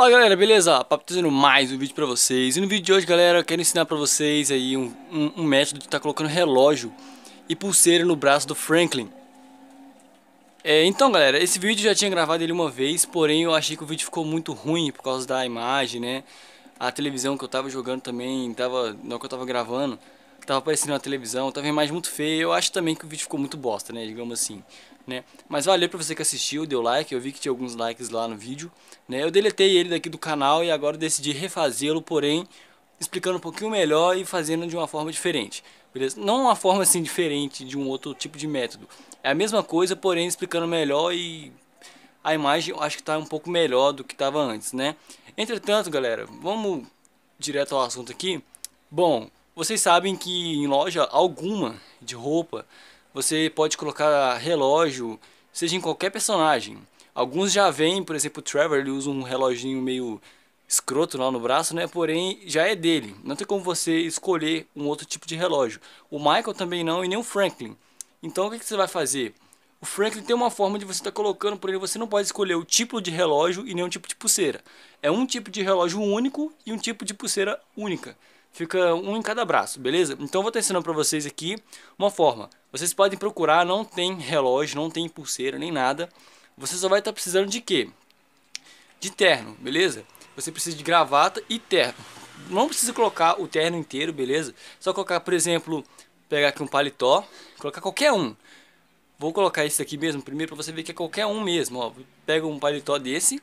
Fala galera, beleza? Papo trazendo mais um vídeo pra vocês E no vídeo de hoje galera, eu quero ensinar pra vocês aí um, um, um método de estar tá colocando relógio e pulseira no braço do Franklin é, Então galera, esse vídeo eu já tinha gravado ele uma vez Porém eu achei que o vídeo ficou muito ruim por causa da imagem, né? A televisão que eu tava jogando também, tava, não que eu tava gravando tava aparecendo na televisão, tava em imagem muito feia. Eu acho também que o vídeo ficou muito bosta, né? Digamos assim, né? Mas valeu pra você que assistiu, deu like. Eu vi que tinha alguns likes lá no vídeo, né? Eu deletei ele daqui do canal e agora decidi refazê-lo, porém explicando um pouquinho melhor e fazendo de uma forma diferente, beleza? Não uma forma assim diferente de um outro tipo de método. É a mesma coisa, porém explicando melhor e a imagem acho que está um pouco melhor do que estava antes, né? Entretanto, galera, vamos direto ao assunto aqui. Bom, vocês sabem que em loja alguma de roupa você pode colocar relógio, seja em qualquer personagem. Alguns já vêm, por exemplo, o Trevor ele usa um reloginho meio escroto lá no braço, né? Porém, já é dele. Não tem como você escolher um outro tipo de relógio. O Michael também não e nem o Franklin. Então, o que, que você vai fazer? O Franklin tem uma forma de você estar tá colocando, porém você não pode escolher o tipo de relógio e nem o tipo de pulseira. É um tipo de relógio único e um tipo de pulseira única fica um em cada braço, beleza? Então eu vou estar ensinando para vocês aqui uma forma. Vocês podem procurar, não tem relógio, não tem pulseira, nem nada. Você só vai estar precisando de quê? De terno, beleza? Você precisa de gravata e terno. Não precisa colocar o terno inteiro, beleza? Só colocar, por exemplo, pegar aqui um paletó, colocar qualquer um. Vou colocar esse aqui mesmo primeiro para você ver que é qualquer um mesmo, ó. Pega um paletó desse,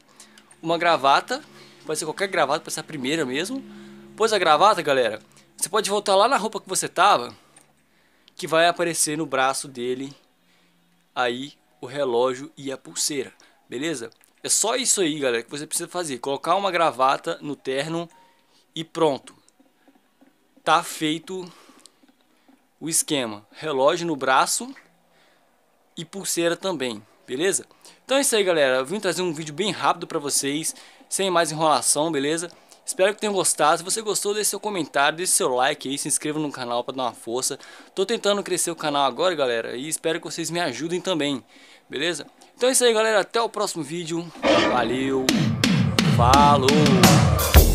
uma gravata, pode ser qualquer gravata, pode ser a primeira mesmo depois a gravata, galera, você pode voltar lá na roupa que você tava, que vai aparecer no braço dele aí o relógio e a pulseira, beleza? É só isso aí, galera, que você precisa fazer. Colocar uma gravata no terno e pronto. Tá feito o esquema. Relógio no braço e pulseira também, beleza? Então é isso aí, galera. Eu vim trazer um vídeo bem rápido para vocês, sem mais enrolação, beleza? Espero que tenham gostado. Se você gostou, deixe seu comentário, deixe seu like aí, se inscreva no canal para dar uma força. Tô tentando crescer o canal agora, galera, e espero que vocês me ajudem também, beleza? Então é isso aí, galera. Até o próximo vídeo. Valeu. Falou.